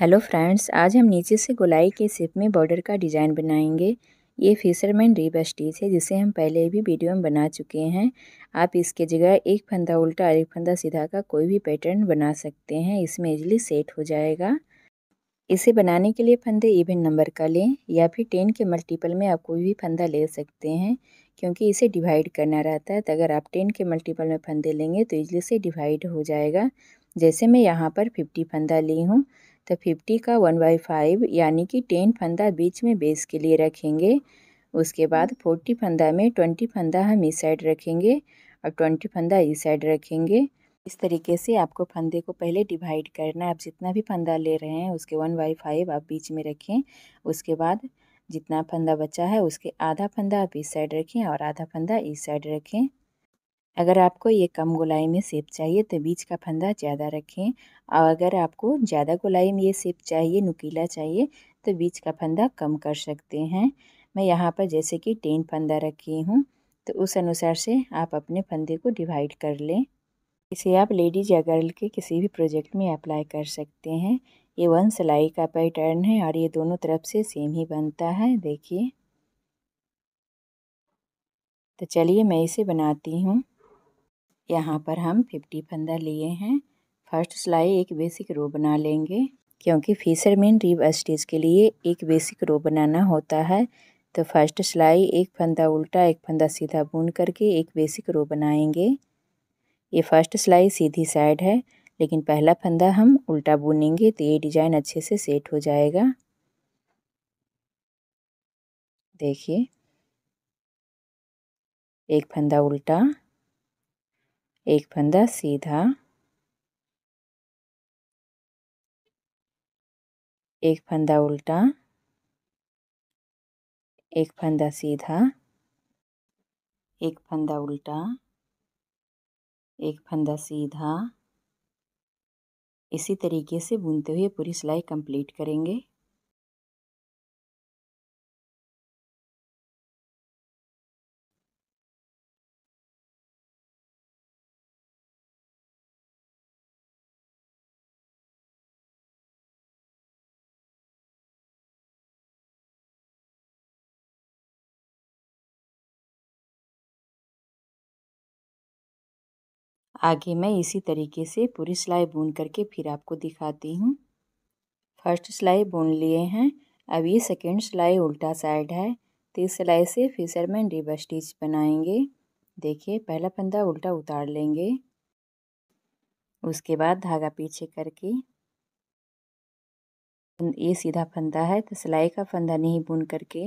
hello friends आज हम नीचे से गोलाई के सिप में बॉर्डर का डिज़ाइन बनाएंगे ये फिशरमैन रिब स्टीच है जिसे हम पहले भी वीडियो में बना चुके हैं आप इसके जगह एक फंदा उल्टा और एक फंदा सीधा का कोई भी पैटर्न बना सकते हैं इसमें इजली सेट हो जाएगा इसे बनाने के लिए फंदे इवन नंबर का लें या फिर टेन के मल्टीपल में आप कोई भी फंदा ले सकते हैं क्योंकि इसे डिवाइड करना रहता है तो अगर आप टेन के मल्टीपल में फंदे लेंगे तो इजली से डिवाइड हो जाएगा जैसे मैं यहाँ पर फिफ्टी फंदा ली हूँ तो 50 का वन बाई फाइव यानी कि 10 फंदा बीच में बेस के लिए रखेंगे उसके बाद 40 फंदा में 20 फंदा हम इस साइड रखेंगे और 20 फंदा इस साइड रखेंगे इस तरीके से आपको फंदे को पहले डिवाइड करना है आप जितना भी फंदा ले रहे हैं उसके वन बाई फाइव आप बीच में रखें उसके बाद जितना फंदा बचा है उसके आधा फंदा आप इस साइड रखें और आधा फंदा इस साइड रखें अगर आपको ये कम गोलाई में सेब चाहिए तो बीज का फंदा ज़्यादा रखें और अगर आपको ज़्यादा गोलाई में ये सेब चाहिए नुकीला चाहिए तो बीज का फंदा कम कर सकते हैं मैं यहाँ पर जैसे कि टेन फंदा रखी हूँ तो उस अनुसार से आप अपने फंदे को डिवाइड कर लें इसे आप लेडीज या गर्ल के किसी भी प्रोजेक्ट में अप्लाई कर सकते हैं ये वन सिलाई का पैटर्न है और ये दोनों तरफ से सेम ही बनता है देखिए तो चलिए मैं इसे बनाती हूँ यहाँ पर हम फिफ्टी फंदा लिए हैं फर्स्ट सिलाई एक बेसिक रो बना लेंगे क्योंकि फिशरमैन रिब स्टिच के लिए एक बेसिक रो बनाना होता है तो फर्स्ट सिलाई एक फंदा उल्टा एक फंदा सीधा बुन करके एक बेसिक रो बनाएंगे ये फर्स्ट सिलाई सीधी साइड है लेकिन पहला फंदा हम उल्टा बुनेंगे तो ये डिज़ाइन अच्छे से सेट हो जाएगा देखिए एक फंदा उल्टा एक फंदा सीधा एक फंदा उल्टा एक फंदा सीधा एक फंदा उल्टा एक फंदा सीधा इसी तरीके से बुनते हुए पूरी सिलाई कंप्लीट करेंगे आगे मैं इसी तरीके से पूरी सिलाई बुन करके फिर आपको दिखाती हूँ फर्स्ट सिलाई बुन लिए हैं अब ये सेकेंड सिलाई उल्टा साइड है तो इस सिलाई से में रिवर स्टिच बनाएंगे देखिए पहला फंदा उल्टा उतार लेंगे उसके बाद धागा पीछे करके ये सीधा फंदा है तो सिलाई का फंदा नहीं बुन करके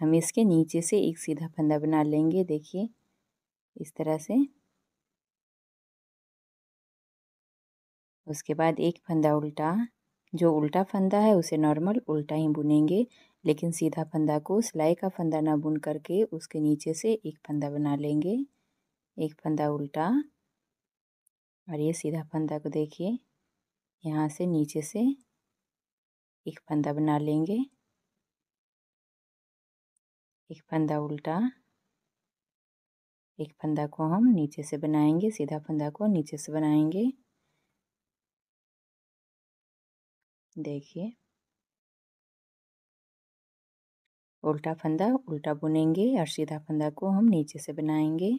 हम इसके नीचे से एक सीधा फंदा बना लेंगे देखिए इस तरह से उसके बाद एक फंदा उल्टा जो उल्टा फंदा है उसे नॉर्मल उल्टा ही बुनेंगे लेकिन सीधा फंदा को सिलाई का फंदा ना बुन करके उसके नीचे से एक फंदा बना लेंगे एक फंदा उल्टा और ये सीधा फंदा को देखिए यहाँ से नीचे से एक फंदा बना लेंगे एक फंदा उल्टा एक फंदा को हम नीचे से बनाएंगे सीधा फंदा को नीचे से बनाएंगे देखिए उल्टा फंदा उल्टा बुनेंगे और सीधा फंदा को हम नीचे से बनाएंगे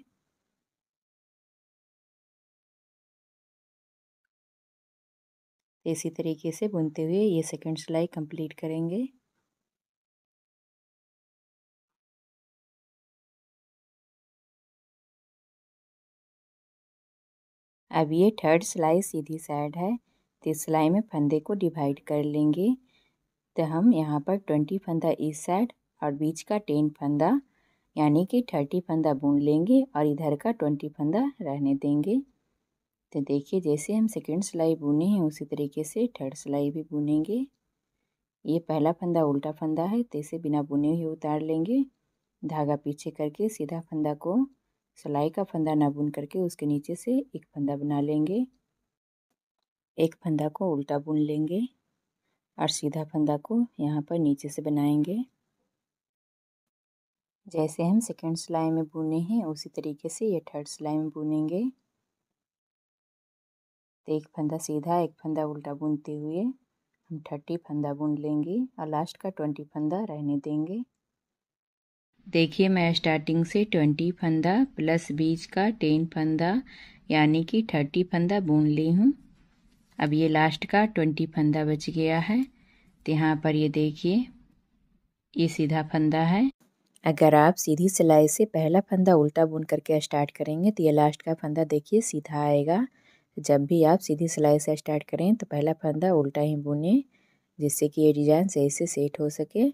इसी तरीके से बुनते हुए ये सेकंड सिलाई कंप्लीट करेंगे अब ये थर्ड सिलाई सीधी साइड है तो सिलाई में फंदे को डिवाइड कर लेंगे तो हम यहाँ पर ट्वेंटी फंदा इस साइड और बीच का टेन फंदा यानी कि थर्टी फंदा बुन लेंगे और इधर का ट्वेंटी फंदा रहने देंगे तो देखिए जैसे हम सेकेंड सिलाई बुने हैं उसी तरीके से थर्ड सिलाई भी बुनेंगे ये पहला फंदा उल्टा फंदा है तो इसे बिना बुने हुए उतार लेंगे धागा पीछे करके सीधा फंदा को सिलाई का फंदा ना बुन करके उसके नीचे से एक फंदा बना लेंगे एक फंदा को उल्टा बुन लेंगे और सीधा फंदा को यहाँ पर नीचे से बनाएंगे जैसे हम सेकेंड सिलाई में बुने हैं उसी तरीके से ये थर्ड सिलाई में बुनेंगे तो एक फंदा सीधा एक फंदा उल्टा बुनते हुए हम थर्टी फंदा बुन लेंगे और लास्ट का ट्वेंटी फंदा रहने देंगे देखिए मैं स्टार्टिंग से ट्वेंटी फंदा प्लस बीच का टेन फंदा यानी कि थर्टी फंदा बुन ली हूँ अब ये लास्ट का ट्वेंटी फंदा बच गया है तो यहाँ पर ये देखिए ये सीधा फंदा है अगर आप सीधी सिलाई से पहला फंदा उल्टा बुन करके स्टार्ट करेंगे तो ये लास्ट का फंदा देखिए सीधा आएगा जब भी आप सीधी सिलाई से स्टार्ट करें तो पहला फंदा उल्टा ही बुने जिससे कि ये डिज़ाइन सही से सेट हो सके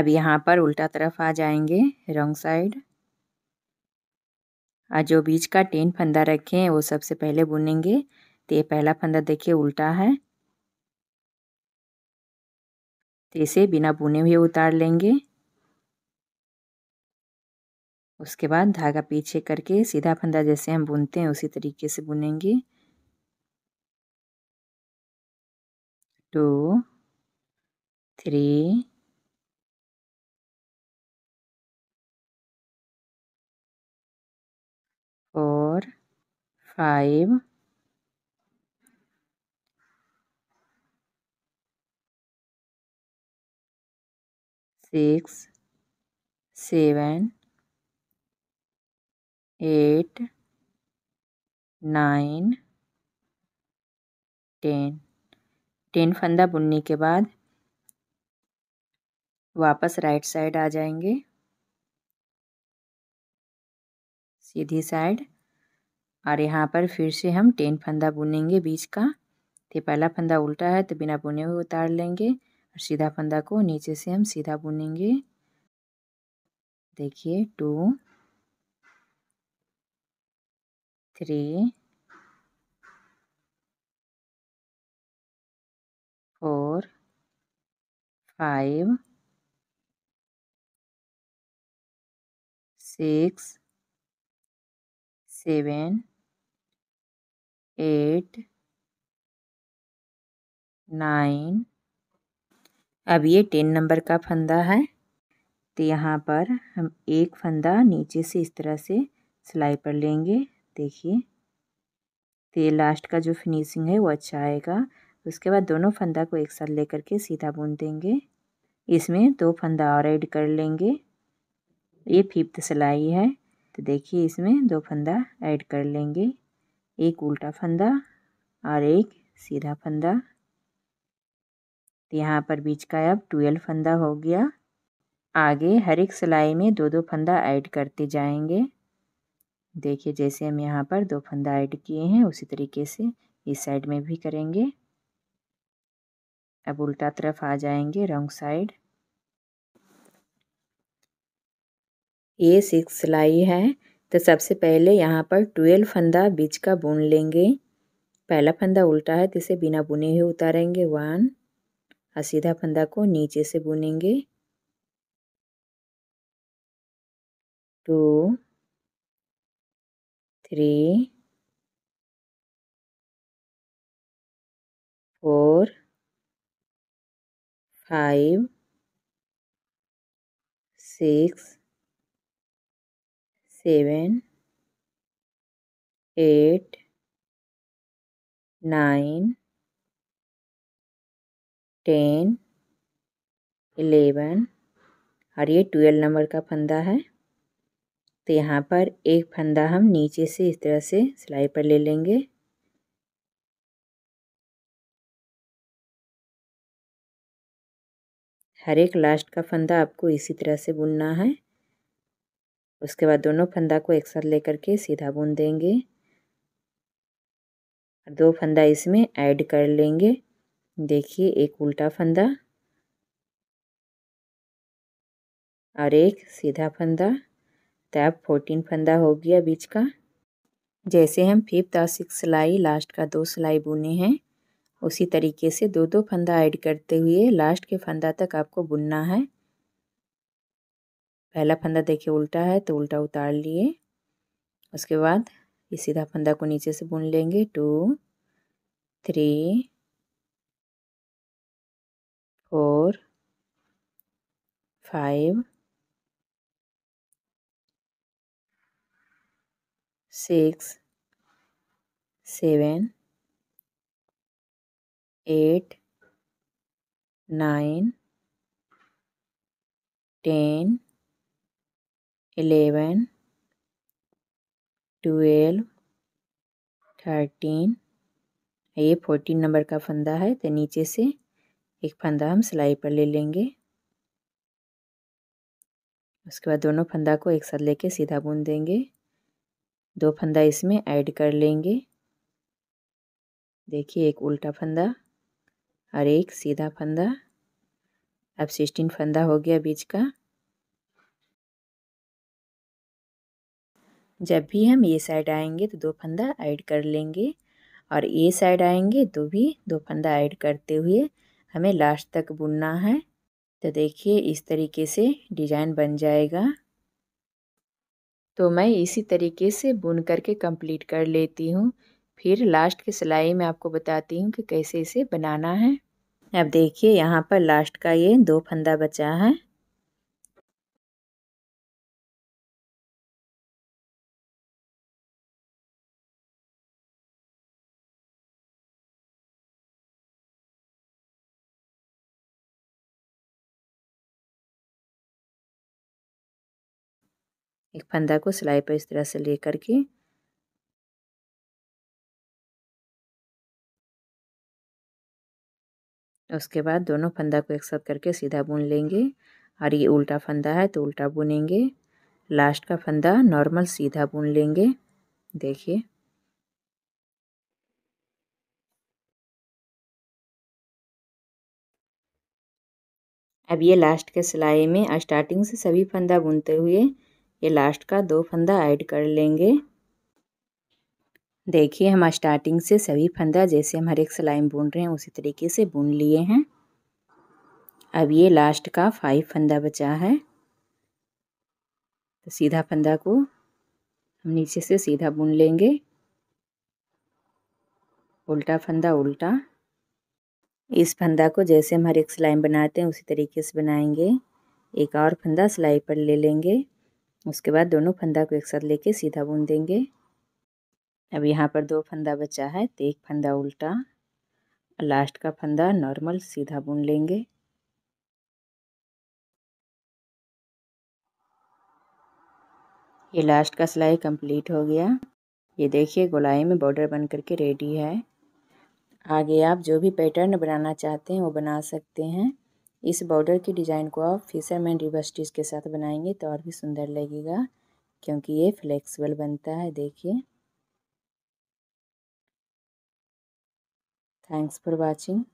अब यहाँ पर उल्टा तरफ आ जाएंगे रॉन्ग साइड और जो बीच का टेन फंदा रखे हैं वो सबसे पहले बुनेंगे तो ये पहला फंदा देखिए उल्टा है तो इसे बिना बुने हुए उतार लेंगे उसके बाद धागा पीछे करके सीधा फंदा जैसे हम बुनते हैं उसी तरीके से बुनेंगे two three five six seven eight nine ten ten फंदा बुनने के बाद वापस राइट साइड आ जाएंगे सीधी साइड और यहाँ पर फिर से हम टेन फंदा बुनेंगे बीच का तो पहला फंदा उल्टा है तो बिना बुने हुए उतार लेंगे और सीधा फंदा को नीचे से हम सीधा बुनेंगे देखिए two three four five six seven eight nine अब ये टेन नंबर का फंदा है तो यहाँ पर हम एक फंदा नीचे से इस तरह से सिलाई पर लेंगे देखिए तो ये लास्ट का जो फिनिशिंग है वो अच्छा आएगा उसके बाद दोनों फंदा को एक साथ लेकर के सीधा बुन देंगे इसमें दो फंदा और ऐड कर लेंगे ये फिफ्थ सिलाई है तो देखिए इसमें दो फंदा ऐड कर लेंगे एक उल्टा फंदा और एक सीधा फंदा तो यहाँ पर बीच का अब ट्वेल्व फंदा हो गया आगे हर एक सिलाई में दो दो फंदा ऐड करते जाएंगे देखिए जैसे हम यहाँ पर दो फंदा ऐड किए हैं उसी तरीके से इस साइड में भी करेंगे अब उल्टा तरफ आ जाएंगे रॉन्ग साइड ये सिक्स सिलाई है तो सबसे पहले यहाँ पर ट्वेल्व फंदा बीच का बुन लेंगे पहला फंदा उल्टा है तो इसे बिना बुने हुए उतारेंगे वन और सीधा फंदा को नीचे से बुनेंगे two three four five six seven eight nine ten eleven और ये ट्वेल्व नंबर का फंदा है तो यहाँ पर एक फंदा हम नीचे से इस तरह से सिलाई पर ले लेंगे हर एक लास्ट का फंदा आपको इसी तरह से बुनना है उसके बाद दोनों फंदा को एक साथ लेकर के सीधा बुन देंगे और दो फंदा इसमें ऐड कर लेंगे देखिए एक उल्टा फंदा और एक सीधा फंदा तब फोर्टीन फंदा हो गया बीच का जैसे हम फिफ्थ और सिक्स सिलाई लास्ट का दो सिलाई बुने हैं उसी तरीके से दो दो फंदा ऐड करते हुए लास्ट के फंदा तक आपको बुनना है पहला फंदा देखिए उल्टा है तो उल्टा उतार लिए उसके बाद ये सीधा फंदा को नीचे से बुन लेंगे two three four five six seven eight nine ten eleven twelve thirteen हाँ, ये फोर्टीन नंबर का फंदा है तो नीचे से एक फंदा हम सिलाई पर ले लेंगे उसके बाद दोनों फंदा को एक साथ लेके सीधा बुन देंगे दो फंदा इसमें ऐड कर लेंगे देखिए एक उल्टा फंदा और एक सीधा फंदा अब सिक्सटीन फंदा हो गया बीच का जब भी हम ये साइड आएंगे तो दो फंदा ऐड कर लेंगे और ये साइड आएंगे तो भी दो फंदा ऐड करते हुए हमें लास्ट तक बुनना है तो देखिए इस तरीके से डिज़ाइन बन जाएगा तो मैं इसी तरीके से बुन करके कंप्लीट कर लेती हूँ फिर लास्ट के सिलाई में आपको बताती हूँ कि कैसे इसे बनाना है अब देखिए यहाँ पर लास्ट का ये दो फंदा बचा है एक फंदा को सिलाई पर इस तरह से ले करके उसके बाद दोनों फंदा को एक साथ करके सीधा बुन लेंगे और ये उल्टा फंदा है तो उल्टा बुनेंगे लास्ट का फंदा नॉर्मल सीधा बुन लेंगे देखिए अब ये लास्ट के सिलाई में स्टार्टिंग से सभी फंदा बुनते हुए ये लास्ट का दो फंदा ऐड कर लेंगे देखिए हम स्टार्टिंग से सभी फंदा जैसे हम हर एक में बुन रहे हैं उसी तरीके से बुन लिए हैं अब ये लास्ट का फाइव फंदा बचा है तो सीधा फंदा को हम नीचे से सीधा बुन लेंगे उल्टा फंदा उल्टा इस फंदा को जैसे हम हर एक सिलाई बनाते हैं उसी तरीके से बनाएंगे एक और फंदा सिलाई पर ले लेंगे उसके बाद दोनों फंदा को एक साथ लेके सीधा बुन देंगे अब यहाँ पर दो फंदा बचा है तो एक फंदा उल्टा लास्ट का फंदा नॉर्मल सीधा बुन लेंगे ये लास्ट का सिलाई कंप्लीट हो गया ये देखिए गोलाई में बॉर्डर बन करके रेडी है आगे आप जो भी पैटर्न बनाना चाहते हैं वो बना सकते हैं इस बॉर्डर की डिज़ाइन को आप फिसरमैन रिवर स्टिच के साथ बनाएंगे तो और भी सुंदर लगेगा क्योंकि ये फ्लेक्सिबल बनता है देखिए थैंक्स फॉर वाचिंग